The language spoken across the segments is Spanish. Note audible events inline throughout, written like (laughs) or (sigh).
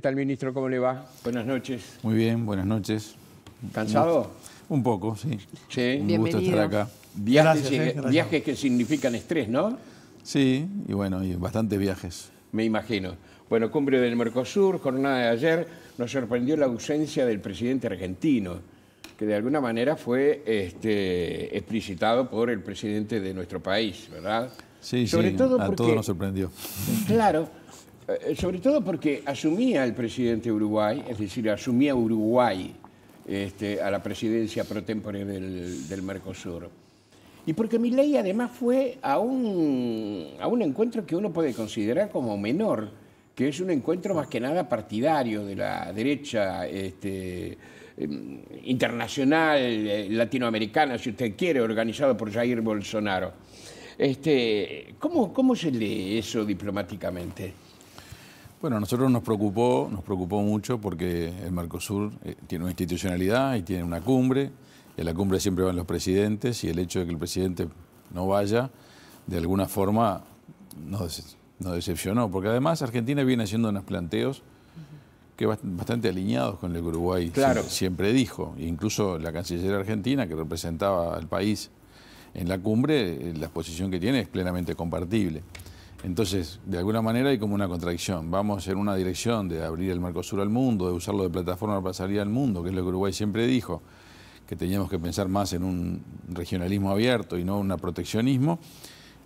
tal, ministro? ¿Cómo le va? Buenas noches. Muy bien, buenas noches. ¿Cansado? Un poco, sí. Sí. Un gusto estar acá. Viajes, eh, eh, viajes que significan estrés, ¿no? Sí, y bueno, y bastantes viajes. Me imagino. Bueno, cumbre del Mercosur, jornada de ayer, nos sorprendió la ausencia del presidente argentino, que de alguna manera fue este, explicitado por el presidente de nuestro país, ¿verdad? Sí, Sobre sí, todo a todos nos sorprendió. Claro, eh, sobre todo porque asumía el presidente Uruguay, es decir, asumía Uruguay este, a la presidencia pro tempore del, Mercosur. Y porque mi ley además fue a un, encuentro que uno puede considerar como menor, que es un encuentro más que nada partidario de la derecha este, em, internacional, eh, latinoamericana, si usted quiere, organizado por Jair Bolsonaro. Este, ¿Cómo se lee eso diplomáticamente? Bueno, a nosotros nos preocupó, nos preocupó mucho porque el Mercosur eh, tiene una institucionalidad y tiene una cumbre. En la cumbre siempre van los presidentes y el hecho de que el presidente no vaya, de alguna forma, nos, decepcionó. Porque además Argentina viene haciendo unos planteos que bastante alineados con el Uruguay siempre, dijo. Incluso la canciller argentina, que representaba al país en la cumbre, eh, la posición que tiene es plenamente compartible. Entonces, de alguna manera hay como una contradicción. Vamos en una dirección de abrir el Mercosur al mundo, de usarlo de plataforma para salir al mundo, que es lo que Uruguay siempre dijo, que teníamos que pensar más en un regionalismo abierto y no un proteccionismo.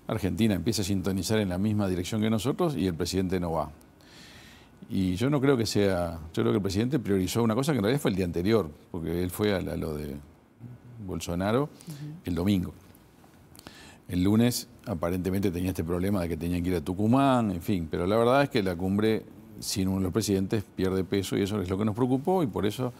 Argentina empieza a sintonizar en la misma dirección que nosotros y el presidente no va. Y yo no creo que sea, yo creo que el presidente priorizó una cosa que en realidad fue el día anterior, porque él fue a, lo de Bolsonaro el domingo. El lunes aparentemente tenía este problema de que tenían que ir a Tucumán, en fin, pero la verdad es que la cumbre sin uno de los presidentes pierde peso y eso es lo que nos preocupó y por eso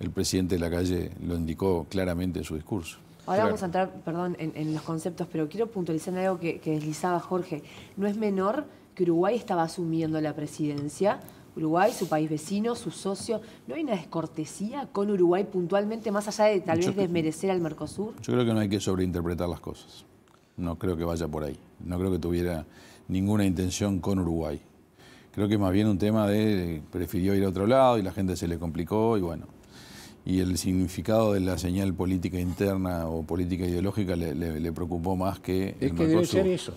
el presidente de la calle lo indicó claramente en su discurso. Ahora vamos a entrar, perdón, en, los conceptos, pero quiero puntualizar algo que, deslizaba Jorge. No es menor que Uruguay estaba asumiendo la presidencia Uruguay, su país vecino, su socio. ¿No hay una descortesía con Uruguay puntualmente, más allá de tal vez desmerecer al Mercosur? Yo creo que no hay que sobreinterpretar las cosas no creo que vaya por ahí. No creo que tuviera ninguna intención con Uruguay. Creo que más bien un tema de prefirió ir a otro lado y la gente se le complicó y bueno. Y el significado de la señal política interna o política ideológica le, preocupó más que es el que ser eso.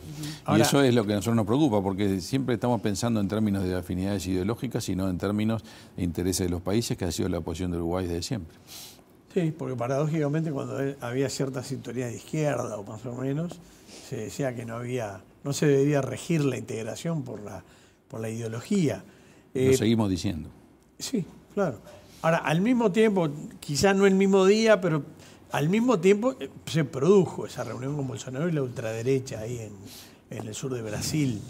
Y eso es lo que a nosotros nos preocupa, porque siempre estamos pensando en términos de afinidades ideológicas y no en términos de intereses de los países, que ha sido la posición de Uruguay desde siempre. Sí, porque paradójicamente cuando había cierta sintonía de izquierda o más o menos, se decía que no había, no se debía regir la integración por la, por la ideología. Lo eh, seguimos diciendo. Sí, claro. Ahora, al mismo tiempo, quizás no el mismo día, pero al mismo tiempo eh, se produjo esa reunión con Bolsonaro y la ultraderecha ahí en, el sur de Brasil.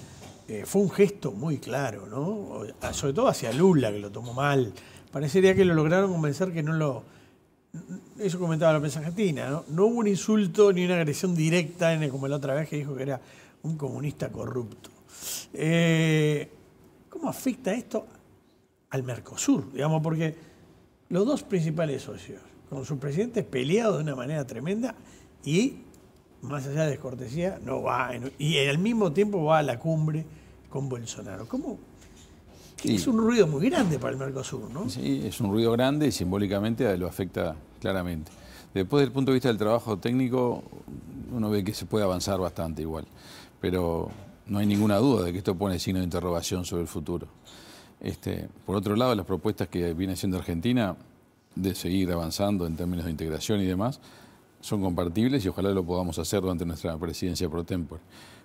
Eh, fue un gesto muy claro, ¿no? Sobre todo hacia Lula, que lo tomó mal. Parecería que lo lograron convencer que no lo, eso comentaba la prensa argentina, ¿no? No hubo un insulto ni una agresión directa, como la otra vez que dijo que era un comunista corrupto. Eh, ¿Cómo afecta esto al Mercosur? Digamos, porque los dos principales socios, con sus presidentes peleados de una manera tremenda y, más allá de descortesía, no va, y al mismo tiempo va a la cumbre con Bolsonaro. ¿Cómo, es un ruido muy grande para el Mercosur, ¿no? Sí, es un ruido grande y simbólicamente lo afecta claramente. Después, desde el punto de vista del trabajo técnico, uno ve que se puede avanzar bastante igual, pero no hay ninguna duda de que esto pone signo de interrogación sobre el futuro. Este, por otro lado, las propuestas que viene haciendo Argentina de seguir avanzando en términos de integración y demás son compartibles y ojalá lo podamos hacer durante nuestra presidencia pro tempore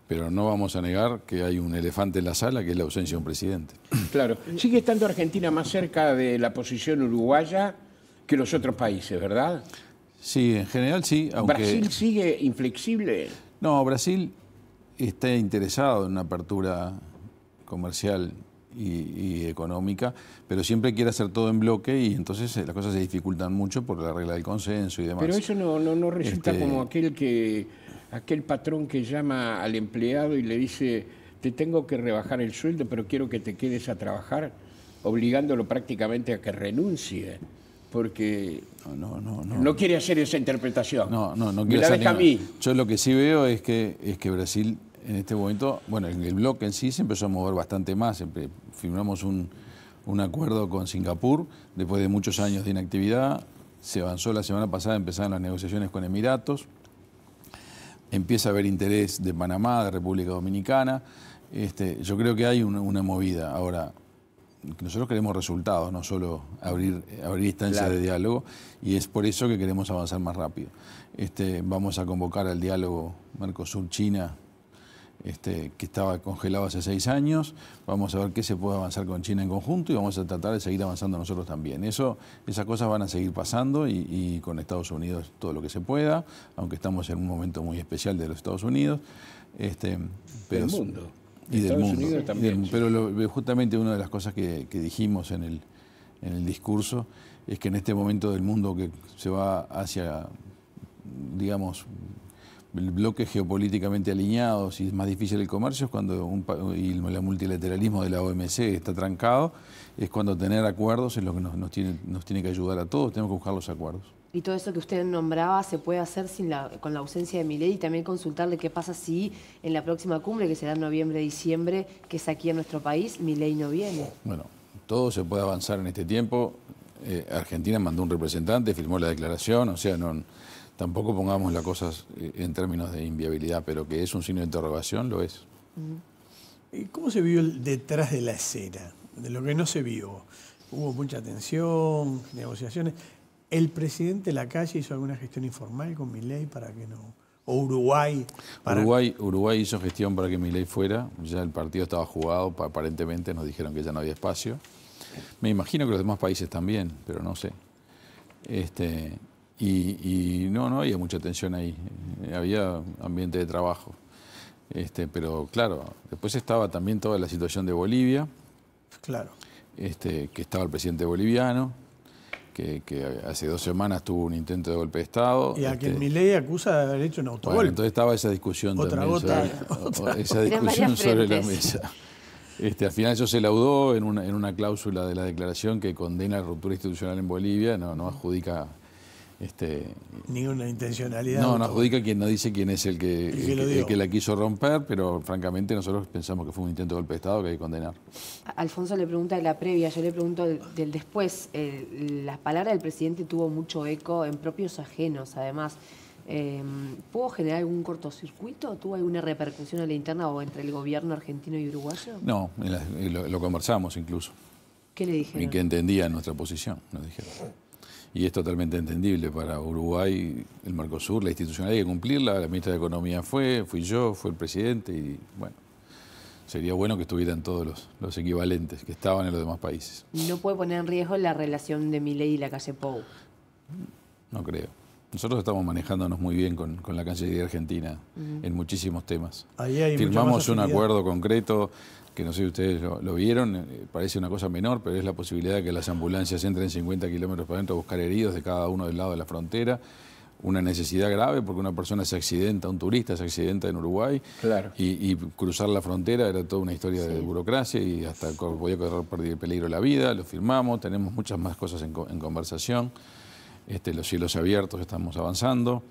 pero no vamos a negar que hay un elefante en la sala, que es la ausencia de un presidente. (clears throat) Claro. Sigue estando Argentina más cerca de la posición uruguaya que los otros países, ¿verdad? Sí, en general sí. ¿Brasil sigue inflexible? No, Brasil está interesado en una apertura comercial y, económica, pero siempre quiere hacer todo en bloque y entonces eh, las cosas se dificultan mucho por la regla del consenso y demás. Pero eso no, no, resulta este- como aquel que aquel patrón que llama al empleado y le dice, te tengo que rebajar el sueldo, pero quiero que te quedes a trabajar, obligándolo prácticamente a que renuncie, porque no, no, no, no. quiere hacer esa interpretación. No, no, no quiere Yo lo que sí veo es que, es que Brasil en este momento, bueno, en el bloque en sí se empezó a mover bastante más, firmamos un, un acuerdo con Singapur después de muchos años de inactividad, se avanzó la semana pasada, empezaron las negociaciones con Emiratos, empieza a haber interés de Panamá, de República Dominicana. Este, yo creo que hay una, movida. Ahora, nosotros queremos resultados, no solo abrir, abrir instancias de diálogo, y es por eso que queremos avanzar más rápido. Este, vamos a convocar al diálogo Mercosur-China este, que estaba congelado hace seis años. Vamos a ver qué se puede avanzar con China en conjunto y vamos a tratar de seguir avanzando nosotros también. Eso, esas cosas van a seguir pasando y, con Estados Unidos todo lo que se pueda, aunque estamos en un momento muy especial de los Estados Unidos. Este, del mundo. Y del mundo. también. pero justamente una de las cosas que, dijimos en el, en el discurso es que en este momento del mundo que se va hacia, digamos, el bloque geopolíticamente alineados y es más difícil el comercio, es cuando un, y el multilateralismo de la OMC está trancado, es cuando tener acuerdos es lo que nos, tiene, que ayudar a todos, tenemos que buscar los acuerdos. Y todo eso que usted nombraba se puede hacer sin la, con la ausencia de Milei y también consultarle qué pasa si en la próxima cumbre, que será en noviembre-diciembre, que es aquí en nuestro país, Milei no viene. Bueno, todo se puede avanzar en este tiempo. Eh, Argentina mandó un representante, firmó la declaración, o sea, no Tampoco pongamos las cosas eh, en términos de inviabilidad, pero que es un signo de interrogación, lo es. ¿Cómo se vio detrás de la escena, de lo que no se vio? Hubo mucha tensión, negociaciones. ¿El presidente de la calle hizo alguna gestión informal con mi ley para que no... o Uruguay, Uruguay? Uruguay, hizo gestión para que mi ley fuera, ya el partido estaba jugado, aparentemente nos dijeron que ya no había espacio. Me imagino que los demás países también, pero no sé. Este, y, no, no había mucha tensión ahí, eh, había ambiente de trabajo. Este, pero claro, después estaba también toda la situación de Bolivia. Claro. Este, que estaba el presidente boliviano, que, hace dos semanas tuvo un intento de golpe de Estado. Y a este, quien Milei acusa de haber hecho un autogolpe. Bueno, entonces estaba esa discusión otra Gota, (laughs) esa discusión sobre la mesa. Este, al final eso se laudó en una, en una cláusula de la declaración que condena la ruptura institucional en Bolivia, no, no adjudica este, Ninguna intencionalidad. No, no adjudica quien no dice quién es el que, la quiso romper, pero francamente nosotros pensamos que fue un intento de golpe de Estado que hay que condenar. Alfonso le pregunta de la previa, yo le pregunto del, después. Eh, las palabras del presidente tuvo mucho eco en propios ajenos, además. Eh, ¿Pudo generar algún cortocircuito? ¿Tuvo alguna repercusión a la interna o entre el gobierno argentino y uruguayo? No, lo, conversamos incluso. ¿Qué le dijeron? que entendía nuestra posición, nos dijeron y es totalmente entendible para Uruguay, el Mercosur, la institucionalidad hay que cumplirla, la ministra de Economía fue, fui yo, fue el presidente y bueno, sería bueno que estuvieran todos los, equivalentes que estaban en los demás países. ¿No puede poner en riesgo la relación de Milei y la calle Pou? No creo. Nosotros estamos manejándonos muy bien con, con la Cancillería Argentina en muchísimos temas. Firmamos un acuerdo concreto, que no sé si ustedes lo, vieron, eh, parece una cosa menor, pero es la posibilidad de que las ambulancias entren 50 kilómetros para adentro a buscar heridos de cada uno del lado de la frontera. Una necesidad grave porque una persona se accidenta, un turista se accidenta en Uruguay. Claro. Y, cruzar la frontera era toda una historia de burocracia y hasta podía correr perder peligro la vida. Lo firmamos, tenemos muchas más cosas en, conversación. Este, los cielos abiertos, estamos avanzando.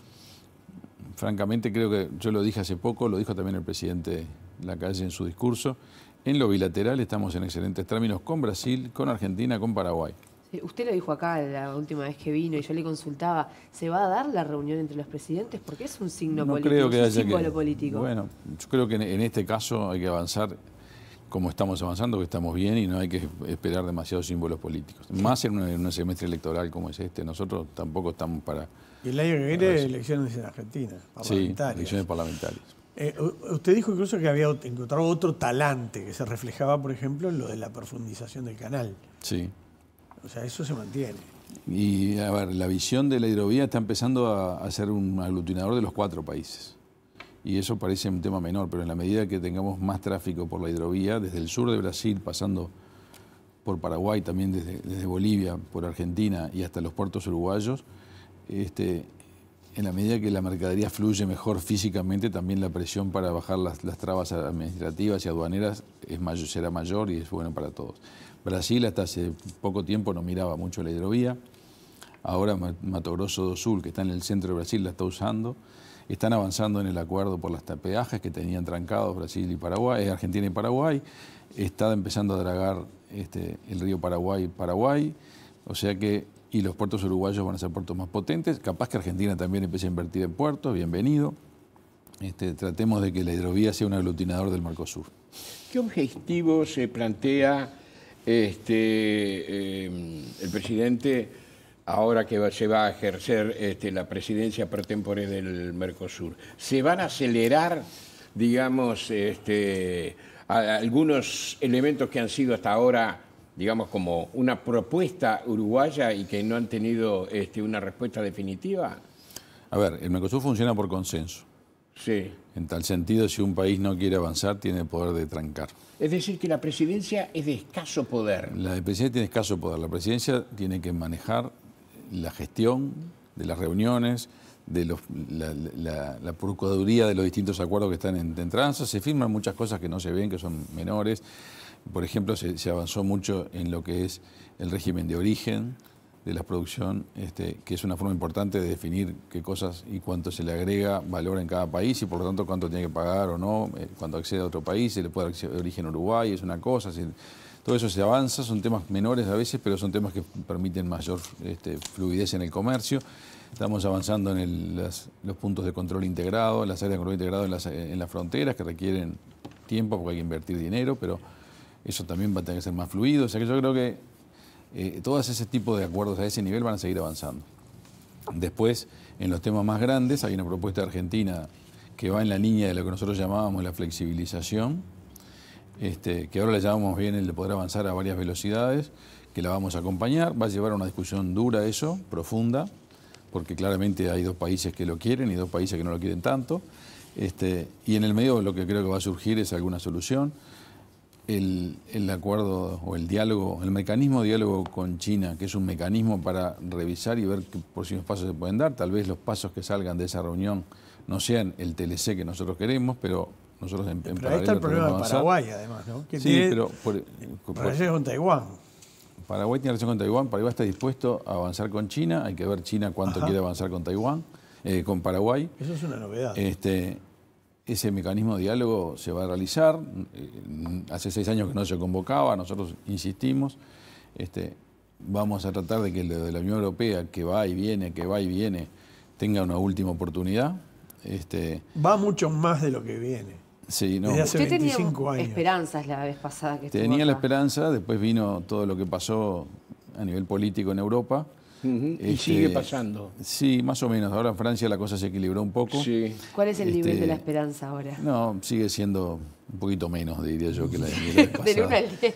Francamente, creo que yo lo dije hace poco, lo dijo también el presidente Lacalle en su discurso. En lo bilateral estamos en excelentes términos con Brasil, con Argentina, con Paraguay. usted lo dijo acá la última vez que vino y yo le consultaba, ¿se va a dar la reunión entre los presidentes? Porque es un signo político, creo que un símbolo político. Bueno, yo creo que en, este caso hay que avanzar como estamos avanzando, que estamos bien y no hay que esperar demasiados símbolos políticos. Más en un, semestre electoral como es este, nosotros tampoco estamos para... Y el año que viene elecciones en Argentina, parlamentarias. elecciones parlamentarias. Eh, usted dijo incluso que había encontrado otro talante que se reflejaba, por ejemplo, en lo de la profundización del canal. Sí. O sea, eso se mantiene. Y a ver, la visión de la hidrovía está empezando a, ser un aglutinador de los cuatro países. Y eso parece un tema menor, pero en la medida que tengamos más tráfico por la hidrovía, desde el sur de Brasil, pasando por Paraguay, también desde, desde Bolivia, por Argentina y hasta los puertos uruguayos, este, en la medida que la mercadería fluye mejor físicamente, también la presión para bajar las, trabas administrativas y aduaneras es será mayor y es bueno para todos. Brasil hasta hace poco tiempo no miraba mucho la hidrovía. Ahora Mato Grosso do Sul, que está en el centro de Brasil, la está usando. Están avanzando en el acuerdo por las tapeajes que tenían trancados Brasil y Paraguay, eh, Argentina y Paraguay. Está empezando a dragar este, el río Paraguay-Paraguay. O sea que y los puertos uruguayos van a ser puertos más potentes. Capaz que Argentina también empiece a invertir en puertos, bienvenido. Este, tratemos de que la hidrovía sea un aglutinador del Mercosur. ¿Qué objetivo se plantea este, em, el presidente ahora que se va a ejercer este, la presidencia pretempore del Mercosur? ¿Se van a acelerar, digamos, algunos elementos que han sido hasta ahora digamos, como una propuesta uruguaya y que no han tenido este, una respuesta definitiva? A ver, el Mercosur funciona por consenso. Sí. En tal sentido, si un país no quiere avanzar, tiene el poder de trancar. Es decir, que la presidencia es de escaso poder. La presidencia tiene escaso poder. La presidencia tiene que manejar la gestión de las reuniones, de la, la, procuraduría de los distintos acuerdos que están en, en Se firman muchas cosas que no se ven, que son menores por ejemplo, se, avanzó mucho en lo que es el régimen de origen de la producción, este, que es una forma importante de definir qué cosas y cuánto se le agrega valor en cada país y por lo tanto cuánto tiene que pagar o no eh, cuando accede a otro país, se le puede dar origen a Uruguay, es una cosa. todo eso se avanza, son temas menores a veces, pero son temas que permiten mayor este, fluidez en el comercio. Estamos avanzando en los puntos de control integrado, en las áreas de control integrado en las, eh, en las fronteras que requieren tiempo porque hay que invertir dinero, pero eso también va a tener que ser más fluido. O sea que yo creo que eh, todos ese tipo de acuerdos a ese nivel van a seguir avanzando. Después, en los temas más grandes, hay una propuesta argentina que va en la línea de lo que nosotros llamábamos la flexibilización, este, que ahora le llamamos bien el de poder avanzar a varias velocidades, que la vamos a acompañar. Va a llevar a una discusión dura eso, profunda, porque claramente hay dos países que lo quieren y dos países que no lo quieren tanto. Este, y en el medio lo que creo que va a surgir es alguna solución el, acuerdo o el diálogo, el mecanismo de diálogo con China, que es un mecanismo para revisar y ver qué próximos pasos se pueden dar. Tal vez los pasos que salgan de esa reunión no sean el TLC que nosotros queremos, pero nosotros en, Paraguay... pero Ahí está el problema de Paraguay, además, ¿no? sí, pero. Por, con Taiwán. Paraguay tiene relación con Taiwán, Paraguay está dispuesto a avanzar con China, hay que ver China cuánto quiere avanzar con Taiwán, eh, con Paraguay. Eso es una novedad. Este, ese mecanismo de diálogo se va a realizar. Eh, hace seis años que no se convocaba, nosotros insistimos. Este, vamos a tratar de que el la Unión Europea, que va y viene, que va y viene, tenga una última oportunidad. Este, va mucho más de lo que viene. Sí, no. esperanzas la vez pasada que Tenía la esperanza, después vino todo lo que pasó a nivel político en Europa y este, sigue pasando. Sí, más o menos. Ahora en Francia la cosa se equilibró un poco. ¿Cuál es el nivel de la este, esperanza ahora? No, sigue siendo un poquito menos, diría yo, que la (laughs) de 1 al 10.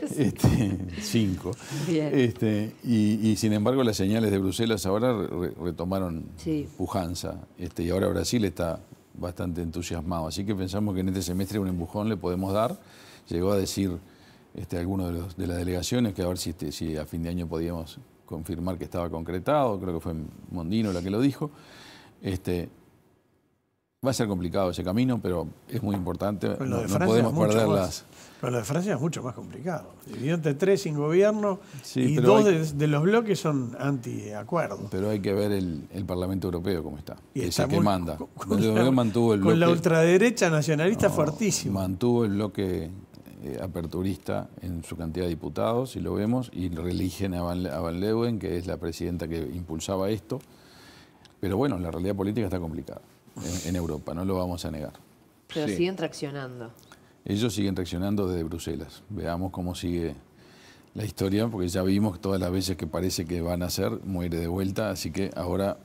5. Este, este y, sin embargo las señales de Bruselas ahora retomaron pujanza. Este, y ahora Brasil está bastante entusiasmado. Así que pensamos que en este semestre un empujón le podemos dar. Llegó a decir este, alguno de, las delegaciones que a ver si a fin de año podíamos confirmar que estaba concretado, creo que fue Mondino la que lo dijo. Este, va a ser complicado ese camino, pero es muy importante. no, podemos perder Pero lo de Francia es mucho más complicado. tres sin gobierno y dos de, los bloques son antiacuerdos. Pero hay que ver el, Parlamento Europeo cómo está. Y que manda. Con, la, ultraderecha nacionalista fuertísima. Mantuvo el bloque eh, aperturista en su cantidad de diputados, y lo vemos, y reeligen a Van, a Leeuwen, que es la presidenta que impulsaba esto. Pero bueno, la realidad política está complicada en, Europa, no lo vamos a negar. Pero siguen traccionando. Ellos siguen traccionando desde Bruselas. Veamos cómo sigue la historia, porque ya vimos todas las veces que parece que van a ser, muere de vuelta, así que ahora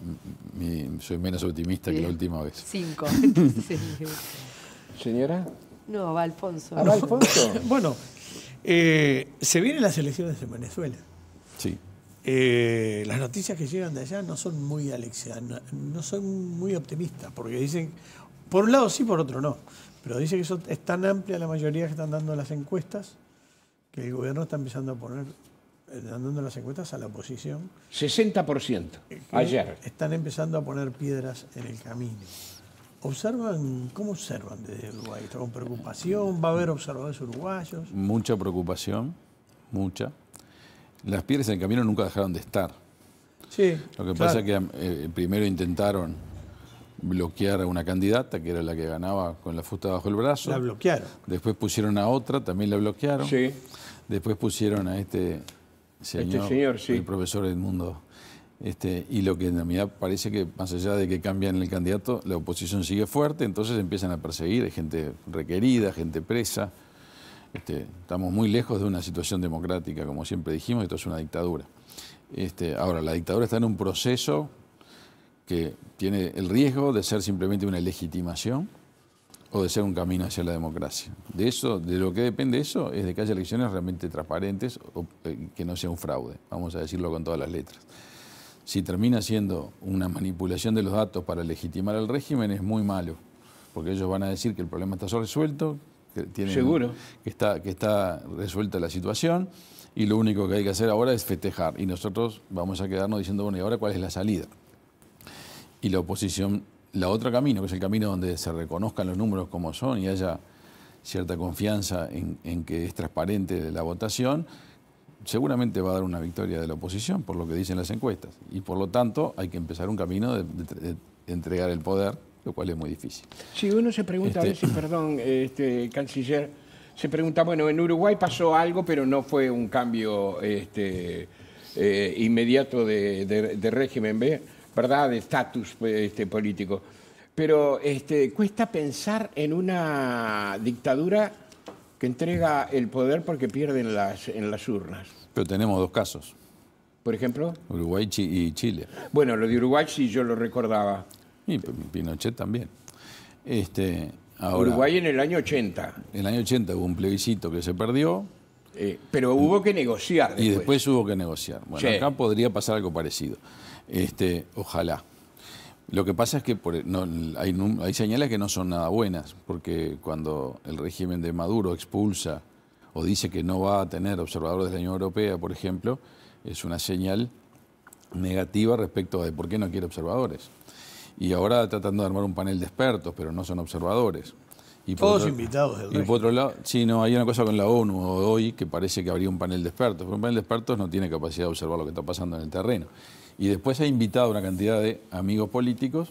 soy menos optimista que la última vez. Cinco. (laughs) (laughs) Señora. No, va Alfonso. Alfonso? (laughs) bueno, eh, se vienen las elecciones en Venezuela. Sí. Eh, las noticias que llegan de allá no son muy Alexia, no son muy optimistas, porque dicen, por un lado sí, por otro no, pero dice que eso es tan amplia la mayoría que están dando las encuestas que el gobierno está empezando a poner, están eh, dando las encuestas a la oposición. 60% ayer. Están empezando a poner piedras en el camino. ¿Observan, ¿Cómo observan desde Uruguay? ¿Con preocupación? ¿Va a haber observadores uruguayos? Mucha preocupación, mucha. Las piedras en el camino nunca dejaron de estar. Sí. Lo que pasa es que eh, primero intentaron bloquear a una candidata, que era la que ganaba con la fusta bajo el brazo. La bloquearon. Después pusieron a otra, también la bloquearon. Sí. Después pusieron a este, este señor, el profesor Edmundo este, y lo que en realidad parece que, más allá de que cambian el candidato, la oposición sigue fuerte, entonces empiezan a perseguir, hay gente requerida, gente presa. Este, estamos muy lejos de una situación democrática, como siempre dijimos, esto es una dictadura. Este, ahora, la dictadura está en un proceso que tiene el riesgo de ser simplemente una legitimación o de ser un camino hacia la democracia. De eso, de lo que depende eso, es de que haya elecciones realmente transparentes o eh, que no sea un fraude, vamos a decirlo con todas las letras si termina siendo una manipulación de los datos para legitimar al régimen, es muy malo, porque ellos van a decir que el problema está resuelto, que, que, está, que está resuelta la situación, y lo único que hay que hacer ahora es festejar, y nosotros vamos a quedarnos diciendo, bueno, ¿y ahora cuál es la salida? Y la oposición, la otra camino, que es el camino donde se reconozcan los números como son y haya cierta confianza en que es transparente la votación, seguramente va a dar una victoria de la oposición, por lo que dicen las encuestas. Y por lo tanto hay que empezar un camino de, entregar el poder, lo cual es muy difícil. Si uno se pregunta a este veces, perdón, este, canciller, se pregunta, bueno, en Uruguay pasó algo, pero no fue un cambio este, eh, inmediato de, régimen, ¿verdad? De estatus este, político. Pero este, cuesta pensar en una dictadura que entrega el poder porque pierden las, en las urnas. Pero tenemos dos casos. Por ejemplo. Uruguay y Chile. Bueno, lo de Uruguay sí yo lo recordaba. Y Pinochet también. Este, Uruguay en el año 80. En el año 80 hubo un plebiscito que se perdió. Eh, pero hubo que negociar. Y después hubo que negociar. Bueno, acá podría pasar algo parecido. Este, ojalá. Lo que pasa es que e, hay, señales que no son nada buenas, porque cuando el régimen de Maduro expulsa o dice que no va a tener observadores de la Unión Europea, por ejemplo, es una señal negativa respecto de por qué no quiere observadores. Y ahora tratando de armar un panel de expertos, pero no son observadores. Todos invitados. y por otro lado, sí, no, hay una cosa con la ONU hoy que parece que habría un panel de expertos, pero un panel de expertos no tiene capacidad de observar lo que está pasando en el terreno. Y después ha invitado a una cantidad de amigos políticos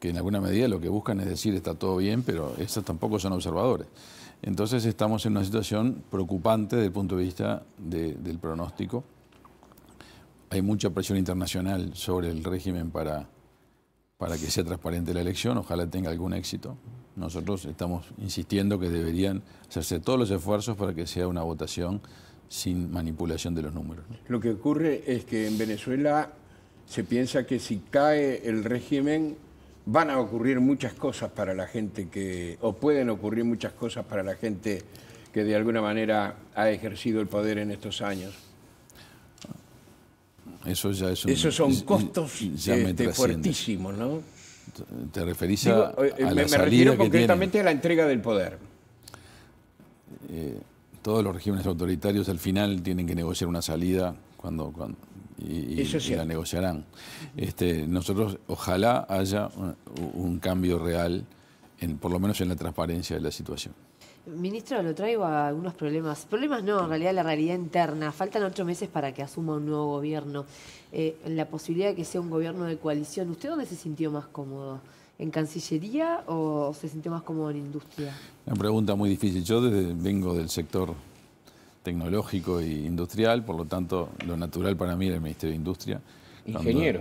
que en alguna medida lo que buscan es decir está todo bien, pero estos tampoco son observadores. Entonces estamos en una situación preocupante desde el punto de vista del pronóstico. Hay mucha presión internacional sobre el régimen para, para que sea transparente la elección, ojalá tenga algún éxito. Nosotros estamos insistiendo que deberían hacerse todos los esfuerzos para que sea una votación sin manipulación de los números. Lo que ocurre es que en Venezuela se piensa que si cae el régimen van a ocurrir muchas cosas para la gente que, o pueden ocurrir muchas cosas para la gente que de alguna manera ha ejercido el poder en estos años. Eso ya es un, Esos son costos este, fuertísimos, ¿no? ¿Te referís a, eh, eh, la me, refiero concretamente a la entrega del poder. Eh, todos los regímenes autoritarios al final tienen que negociar una salida cuando, y, la negociarán. Este, nosotros ojalá haya un, cambio real, en, por lo menos en la transparencia de la situación. Ministro, lo traigo a algunos problemas. Problemas no, en realidad la realidad interna. Faltan ocho meses para que asuma un nuevo gobierno. Eh, la posibilidad de que sea un gobierno de coalición, ¿usted dónde se sintió más cómodo? en Cancillería o se sintió más cómodo en Industria? Una pregunta muy difícil. Yo desde, vengo del sector tecnológico e industrial, por lo tanto, lo natural para mí era el Ministerio de Industria. Ingeniero.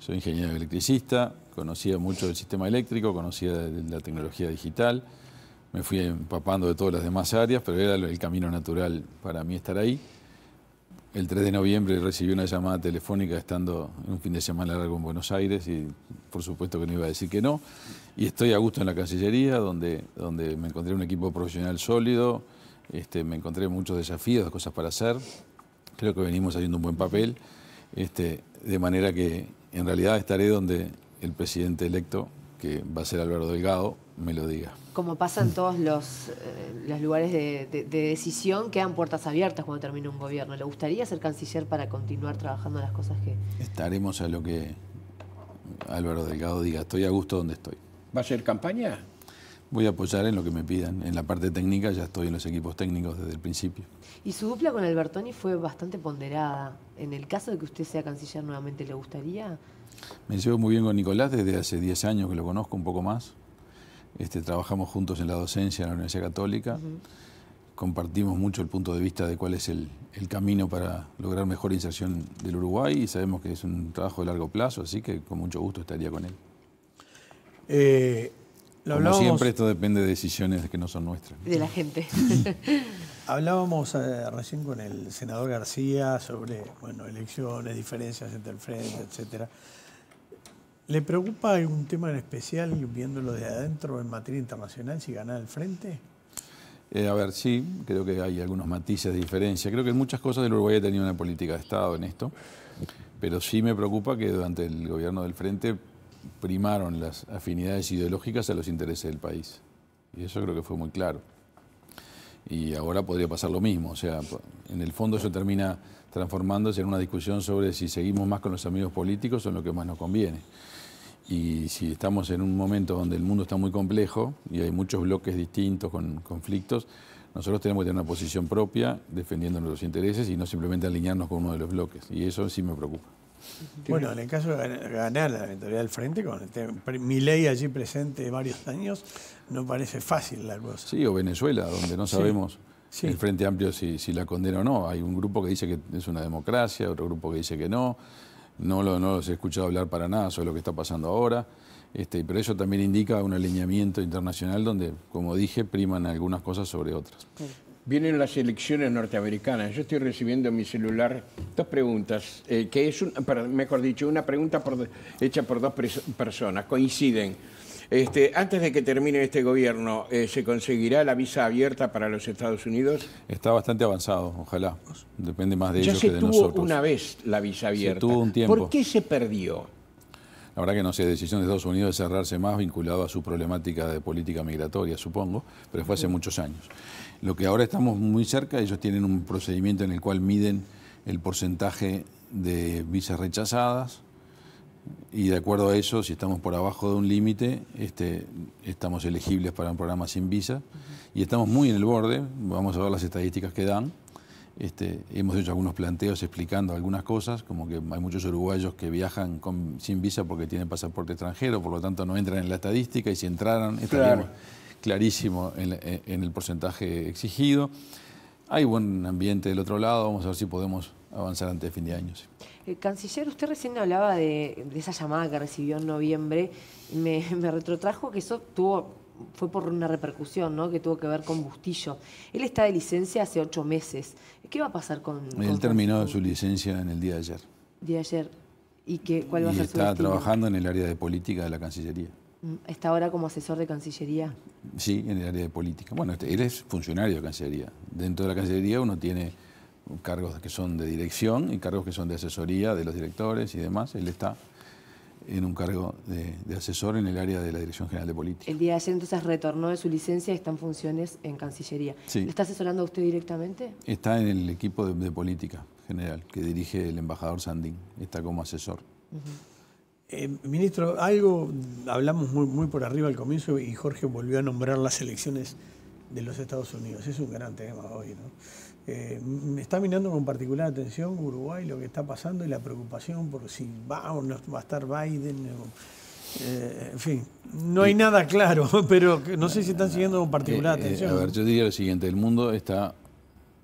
Soy ingeniero electricista, conocía mucho del sistema eléctrico, conocía de la tecnología digital, me fui empapando de todas las demás áreas, pero era el camino natural para mí estar ahí. El 3 de noviembre recibí una llamada telefónica estando en un fin de semana largo en Buenos Aires y por supuesto que no iba a decir que no. Y estoy a gusto en la Cancillería, donde, donde me encontré un equipo profesional sólido, este, me encontré muchos desafíos, cosas para hacer. Creo que venimos haciendo un buen papel, este, de manera que en realidad estaré donde el presidente electo, que va a ser Álvaro Delgado, me lo diga. Como pasa en todos los, eh, lugares de, decisión, quedan puertas abiertas cuando termina un gobierno. ¿Le gustaría ser canciller para continuar trabajando las cosas que...? Estaremos a lo que Álvaro Delgado diga. Estoy a gusto donde estoy. ¿Va a ser campaña? Voy a apoyar en lo que me pidan. En la parte técnica ya estoy en los equipos técnicos desde el principio. Y su dupla con Albertoni fue bastante ponderada. En el caso de que usted sea canciller nuevamente, ¿le gustaría? Me llevo muy bien con Nicolás desde hace 10 años que lo conozco, un poco más. Este, trabajamos juntos en la docencia en la Universidad Católica. Compartimos mucho el punto de vista de cuál es el, camino para lograr mejor inserción del Uruguay y sabemos que es un trabajo de largo plazo, así que con mucho gusto estaría con él. Eh, Como siempre, esto depende de decisiones que no son nuestras. De la gente. (laughs) Hablábamos eh, recién con el senador García sobre elecciones, diferencias entre el frente, etcétera. ¿Le preocupa algún tema en especial, viéndolo de adentro en materia internacional, si gana el frente? Eh, a ver, sí, creo que hay algunos matices de diferencia. Creo que en muchas cosas el Uruguay ha tenido una política de Estado en esto, pero sí me preocupa que durante el gobierno del frente primaron las afinidades ideológicas a los intereses del país. Y eso creo que fue muy claro. Y ahora podría pasar lo mismo. O sea, en el fondo eso termina transformándose en una discusión sobre si seguimos más con los amigos políticos o en lo que más nos conviene. Y si estamos en un momento donde el mundo está muy complejo y hay muchos bloques distintos con conflictos, nosotros tenemos que tener una posición propia defendiendo nuestros intereses y no simplemente alinearnos con uno de los bloques. Y eso sí me preocupa. Bueno, en el caso de ganar la eventualidad del frente, con mi ley allí presente varios años, no parece fácil la cosa. Sí, o Venezuela, donde no sabemos el Frente Amplio si la condena o no. Hay un grupo que dice que es una democracia, otro grupo que dice que no no, los he escuchado hablar para nada sobre lo que está pasando ahora, este, pero eso también indica un alineamiento internacional donde, como dije, priman algunas cosas sobre otras. Vienen las elecciones norteamericanas. Yo estoy recibiendo en mi celular dos preguntas, eh, que es, un, mejor dicho, una pregunta hecha por dos personas. Coinciden este, antes de que termine este gobierno, eh, ¿se conseguirá la visa abierta para los Estados Unidos? Está bastante avanzado, ojalá. Depende más de ellos que de nosotros. Ya se tuvo una vez la visa abierta. ¿Por qué se perdió? La verdad que no sé, decisión de Estados Unidos de cerrarse más vinculado a su problemática de política migratoria, supongo, pero fue hace muchos años. Lo que ahora estamos muy cerca, ellos tienen un procedimiento en el cual miden el porcentaje de visas rechazadas, y de acuerdo a eso, si estamos por abajo de un límite, este, estamos elegibles para un programa sin visa y estamos muy en el borde, vamos a ver las estadísticas que dan. Este, hemos hecho algunos planteos explicando algunas cosas, como que hay muchos uruguayos que viajan sin visa porque tienen pasaporte extranjero, por lo tanto no entran en la estadística y si entraran estaríamos clarísimo en el porcentaje exigido. Hay buen ambiente del otro lado, vamos a ver si podemos avanzar antes de fin de año. El eh, Canciller, usted recién hablaba de, esa llamada que recibió en noviembre. Me, (laughs) me, retrotrajo que eso tuvo, fue por una repercusión, ¿no? Que tuvo que ver con Bustillo. Él está de licencia hace ocho meses. ¿Qué va a pasar con...? Él terminó su licencia en el día de ayer. ¿Día de ayer? ¿Y qué, cuál va a ser su su está trabajando en el área de política de la Cancillería. Mm, ¿Está ahora como asesor de Cancillería? Sí, en el área de política. Bueno, este, él es funcionario de Cancillería. Dentro de la Cancillería uno tiene cargos que son de dirección y cargos que son de asesoría de los directores y demás. Él está en un cargo de, asesor en el área de la Dirección General de Política. El día de ayer entonces retornó de su licencia y está en funciones en Cancillería. está asesorando a usted directamente? Está en el equipo de, política general que dirige el embajador Sandín, está como asesor. Eh, ministro, algo hablamos muy, muy por arriba al comienzo y Jorge volvió a nombrar las elecciones de los Estados Unidos. Es un gran tema hoy, ¿no? me eh, está mirando con particular atención Uruguay lo que está pasando y la preocupación por si va o no va a estar Biden. Eh, en fin, no hay nada claro, (laughs) pero no sé si están siguiendo con particular eh, atención. a ver, yo diría lo siguiente, el mundo está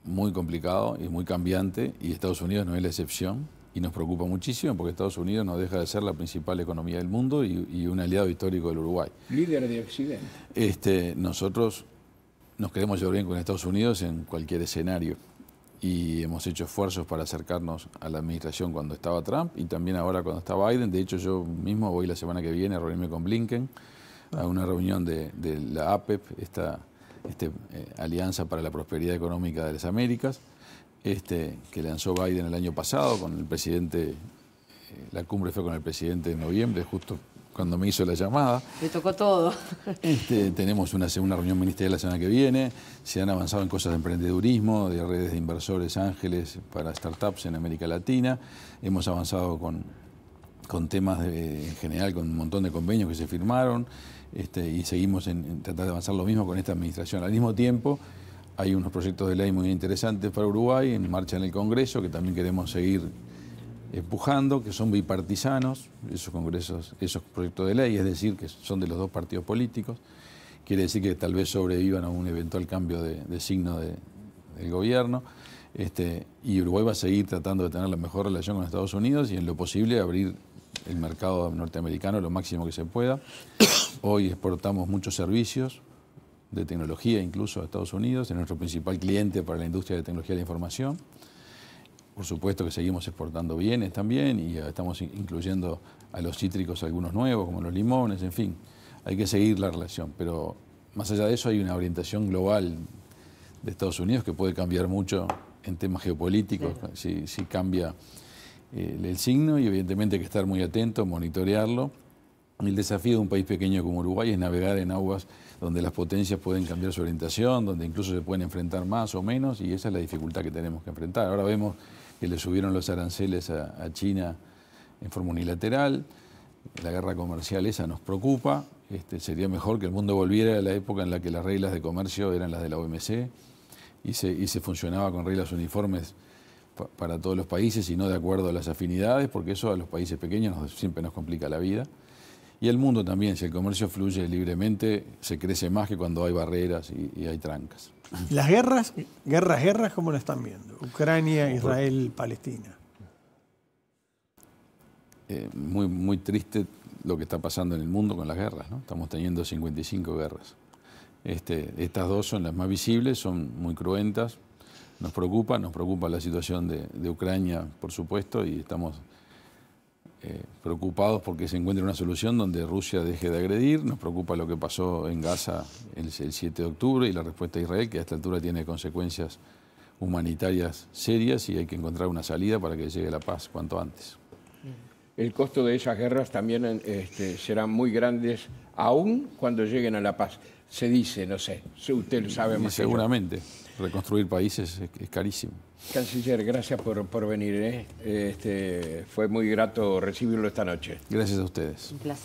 muy complicado y muy cambiante y Estados Unidos no es la excepción y nos preocupa muchísimo porque Estados Unidos no deja de ser la principal economía del mundo y, un aliado histórico del Uruguay. Líder de Occidente. Este, nosotros nos queremos llevar bien con Estados Unidos en cualquier escenario y hemos hecho esfuerzos para acercarnos a la administración cuando estaba Trump y también ahora cuando está Biden. De hecho, yo mismo voy la semana que viene a reunirme con Blinken a una reunión de, la APEP, e esta este, eh, Alianza para la Prosperidad Económica de las Américas, este, que lanzó Biden el año pasado con el presidente, eh, la cumbre fue con el presidente en noviembre, justo cuando me hizo la llamada. Le tocó todo. Este, tenemos una segunda reunión ministerial la semana que viene. Se han avanzado en cosas de emprendedurismo, de redes de inversores ángeles para startups en América Latina. Hemos avanzado con, con temas en general, con un montón de convenios que se firmaron. Este, y seguimos en, en tratar de avanzar lo mismo con esta administración. Al mismo tiempo, hay unos proyectos de ley muy interesantes para Uruguay en marcha en el Congreso que también queremos seguir empujando, que son bipartisanos, esos congresos, esos proyectos de ley, es decir, que son de los dos partidos políticos, quiere decir que tal vez sobrevivan a un eventual cambio de, signo del gobierno. Este, y Uruguay va a seguir tratando de tener la mejor relación con Estados Unidos y en lo posible abrir el mercado norteamericano lo máximo que se pueda. (coughs) Hoy exportamos muchos servicios de tecnología incluso a Estados Unidos, es nuestro principal cliente para la industria de tecnología de la información. Por supuesto que seguimos exportando bienes también y estamos incluyendo a los cítricos algunos nuevos, como los limones, en fin. Hay que seguir la relación, pero más allá de eso hay una orientación global de Estados Unidos que puede cambiar mucho en temas geopolíticos, si, cambia eh, el signo y evidentemente hay que estar muy atento, monitorearlo. El desafío de un país pequeño como Uruguay es navegar en aguas donde las potencias pueden cambiar su orientación, donde incluso se pueden enfrentar más o menos, y esa es la dificultad que tenemos que enfrentar. Ahora vemos que le subieron los aranceles a, China en forma unilateral. La guerra comercial esa nos preocupa. Este, sería mejor que el mundo volviera a la época en la que las reglas de comercio eran las de la OMC y se, funcionaba con reglas uniformes para todos los países y no de acuerdo a las afinidades, porque eso a los países pequeños siempre nos complica la vida. Y el mundo también, si el comercio fluye libremente, se crece más que cuando hay barreras y hay trancas. Las guerras, guerras, guerras, ¿cómo lo están viendo? Ucrania, Israel, Palestina. Eh, muy, muy triste lo que está pasando en el mundo con las guerras, ¿no? Estamos teniendo 55 guerras. Este, estas dos son las más visibles, son muy cruentas, nos preocupa, nos preocupa la situación de Ucrania, por supuesto, y estamos eh, preocupados porque se encuentre una solución donde Rusia deje de agredir. Nos preocupa lo que pasó en Gaza el, 7 de octubre y la respuesta de Israel, que a esta altura tiene consecuencias humanitarias serias y hay que encontrar una salida para que llegue la paz cuanto antes. El costo de esas guerras también este, serán muy grandes, aún cuando lleguen a la paz. Se dice, no sé, usted lo sabe más. seguramente reconstruir países es, carísimo. Canciller, gracias por, venir. ¿eh? Este, fue muy grato recibirlo esta noche. Gracias a ustedes. Un placer.